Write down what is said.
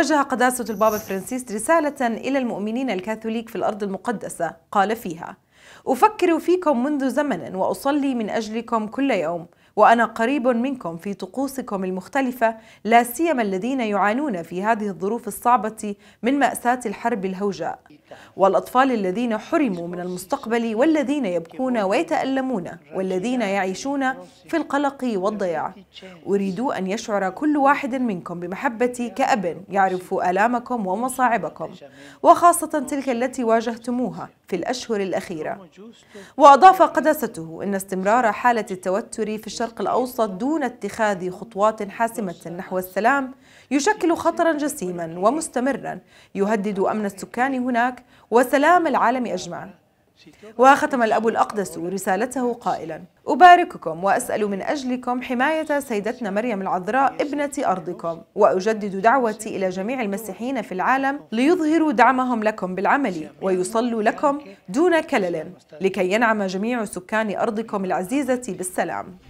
وجه قداسة البابا فرانسيس رسالة إلى المؤمنين الكاثوليك في الأرض المقدسة قال فيها أفكر فيكم منذ زمن وأصلي من أجلكم كل يوم وأنا قريب منكم في طقوسكم المختلفة لا سيما الذين يعانون في هذه الظروف الصعبة من مأساة الحرب الهوجاء والأطفال الذين حرموا من المستقبل والذين يبكون ويتألمون والذين يعيشون في القلق والضياع أريد أن يشعر كل واحد منكم بمحبتي كأب يعرف آلامكم ومصاعبكم وخاصة تلك التي واجهتموها في الأشهر الأخيرة وأضاف قداسته أن استمرار حالة التوتر في الشرق الأوسط دون اتخاذ خطوات حاسمة نحو السلام يشكل خطرا جسيما ومستمرا يهدد أمن السكان هناك وسلام العالم أجمعاً وختم الأب الأقدس رسالته قائلا أبارككم وأسأل من أجلكم حماية سيدتنا مريم العذراء ابنة أرضكم وأجدد دعوتي إلى جميع المسيحيين في العالم ليظهروا دعمهم لكم بالعمل ويصلوا لكم دون كلل لكي ينعم جميع سكان أرضكم العزيزة بالسلام